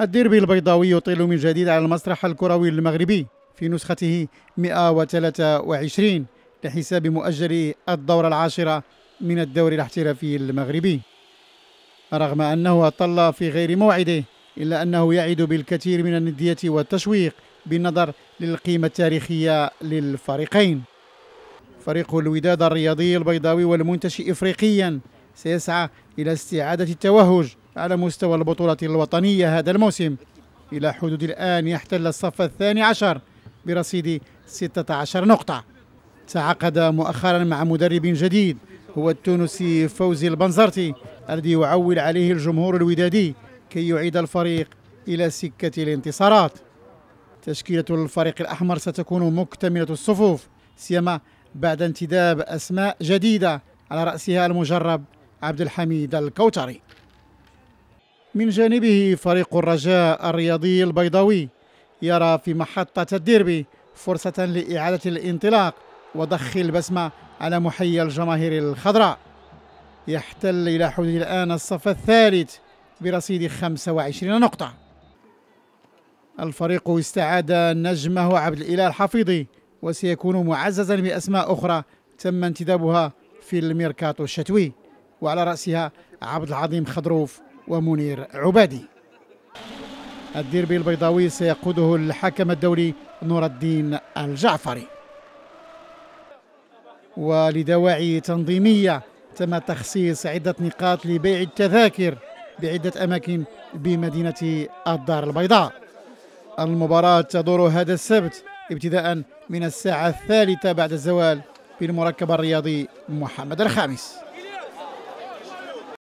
الديربي البيضاوي يطيل من جديد على المسرح الكروي المغربي في نسخته 123 لحساب مؤجلي الدورة العاشرة من الدوري الاحترافي المغربي رغم أنه أطل في غير موعده إلا أنه يعد بالكثير من الندية والتشويق بالنظر للقيمة التاريخية للفريقين فريق الوداد الرياضي البيضاوي والمنتشي إفريقيا سيسعى إلى استعادة التوهج على مستوى البطولة الوطنية هذا الموسم إلى حدود الآن يحتل الصف الثاني عشر برصيد 16 نقطة تعاقد مؤخرا مع مدرب جديد هو التونسي فوزي البنزرتي الذي يعول عليه الجمهور الودادي كي يعيد الفريق إلى سكة الانتصارات تشكيلة الفريق الأحمر ستكون مكتملة الصفوف سيما بعد انتداب أسماء جديدة على رأسها المجرب عبد الحميد الكوتري من جانبه فريق الرجاء الرياضي البيضاوي يرى في محطة الديربي فرصة لإعادة الانطلاق وضخ البسمة على محيى الجماهير الخضراء يحتل إلى حدود الآن الصف الثالث برصيد 25 نقطة الفريق استعاد نجمه عبد الإله الحفيظي وسيكون معززا بأسماء أخرى تم انتدابها في الميركاتو الشتوي وعلى رأسها عبد العظيم خضروف ومنير عبادي الديربي البيضاوي سيقوده الحكم الدولي نور الدين الجعفري ولدواعي تنظيمية تم تخصيص عدة نقاط لبيع التذاكر بعدة أماكن بمدينة الدار البيضاء المباراة تدور هذا السبت ابتداء من الساعة الثالثة بعد الزوال في المركب الرياضي محمد الخامس